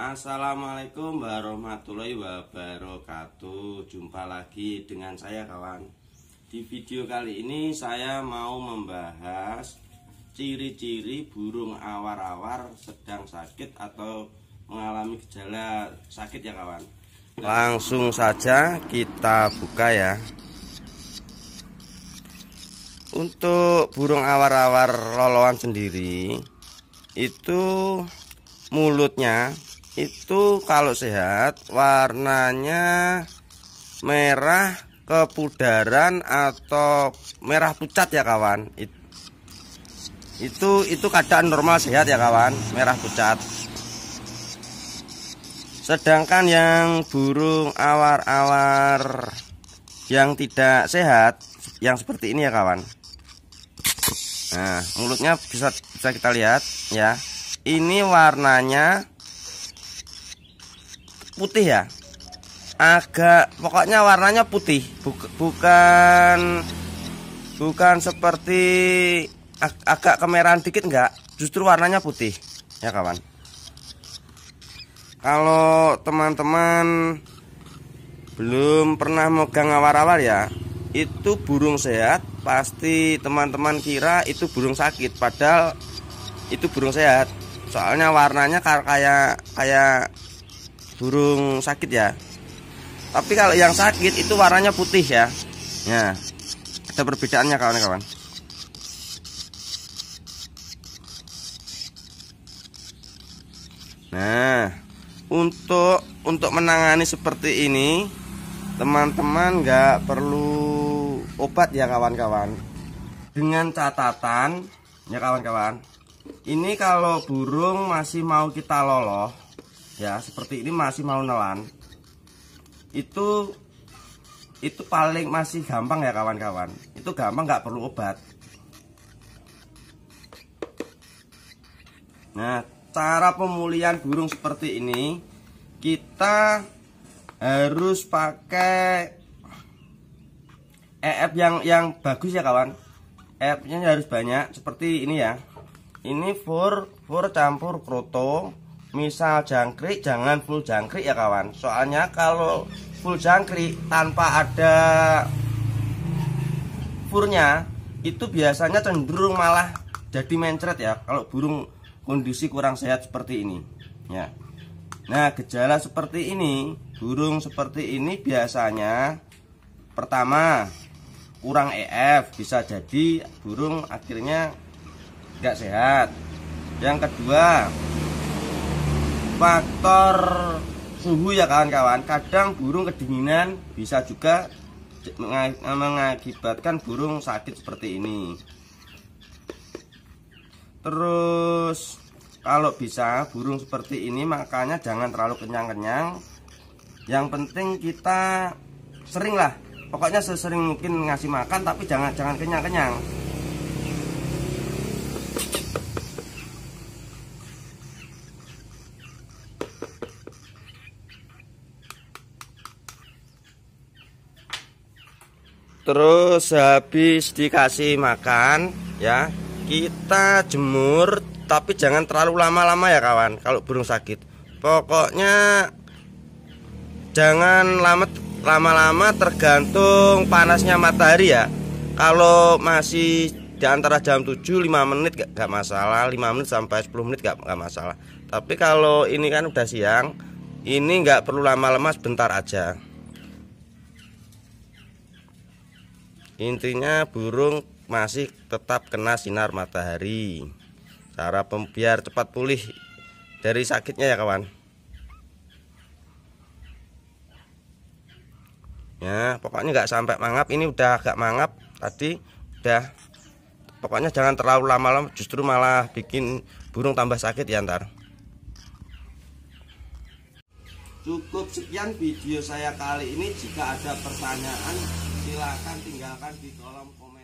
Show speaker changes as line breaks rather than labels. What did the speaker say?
Assalamualaikum warahmatullahi wabarakatuh Jumpa lagi dengan saya kawan Di video kali ini saya mau membahas Ciri-ciri burung awar-awar sedang sakit atau mengalami gejala sakit ya kawan Langsung saja kita buka ya Untuk burung awar-awar loloan sendiri Itu mulutnya itu kalau sehat warnanya merah kepudaran atau merah pucat ya kawan itu itu keadaan normal sehat ya kawan merah pucat sedangkan yang burung awar-awar yang tidak sehat yang seperti ini ya kawan nah mulutnya bisa bisa kita lihat ya ini warnanya putih ya agak pokoknya warnanya putih Buk, bukan bukan seperti ag agak kemerahan dikit enggak justru warnanya putih ya kawan kalau teman-teman belum pernah megang awar-awar ya itu burung sehat pasti teman-teman kira itu burung sakit padahal itu burung sehat soalnya warnanya kayak kayak burung sakit ya tapi kalau yang sakit itu warnanya putih ya ya ada perbedaannya kawan-kawan nah untuk untuk menangani seperti ini teman-teman nggak -teman perlu obat ya kawan-kawan dengan catatan ya kawan-kawan ini kalau burung masih mau kita loloh ya seperti ini masih mau nelan itu itu paling masih gampang ya kawan-kawan itu gampang nggak perlu obat nah cara pemulihan burung seperti ini kita harus pakai EF yang yang bagus ya kawan EF nya harus banyak seperti ini ya ini for for campur kroto misal jangkrik jangan full jangkrik ya kawan soalnya kalau full jangkrik tanpa ada furnya itu biasanya cenderung malah jadi mencret ya kalau burung kondisi kurang sehat seperti ini ya nah gejala seperti ini burung seperti ini biasanya pertama kurang EF bisa jadi burung akhirnya nggak sehat yang kedua faktor suhu ya kawan-kawan kadang burung kedinginan bisa juga mengakibatkan burung sakit seperti ini terus kalau bisa burung seperti ini makanya jangan terlalu kenyang-kenyang yang penting kita seringlah, lah pokoknya sesering mungkin ngasih makan tapi jangan jangan kenyang-kenyang terus habis dikasih makan ya kita jemur tapi jangan terlalu lama-lama ya kawan kalau burung sakit pokoknya jangan lama lama tergantung panasnya matahari ya kalau masih di antara jam 7 5 menit gak, gak masalah 5 menit sampai 10 menit gak, gak masalah tapi kalau ini kan udah siang ini nggak perlu lama-lama sebentar aja Intinya burung masih tetap kena sinar matahari. Cara pembiar cepat pulih dari sakitnya ya kawan. Ya, pokoknya nggak sampai mangap. Ini udah agak mangap tadi udah pokoknya jangan terlalu lama-lama justru malah bikin burung tambah sakit ya ntar. Cukup sekian video saya kali ini. Jika ada pertanyaan silakan tinggalkan di kolom komentar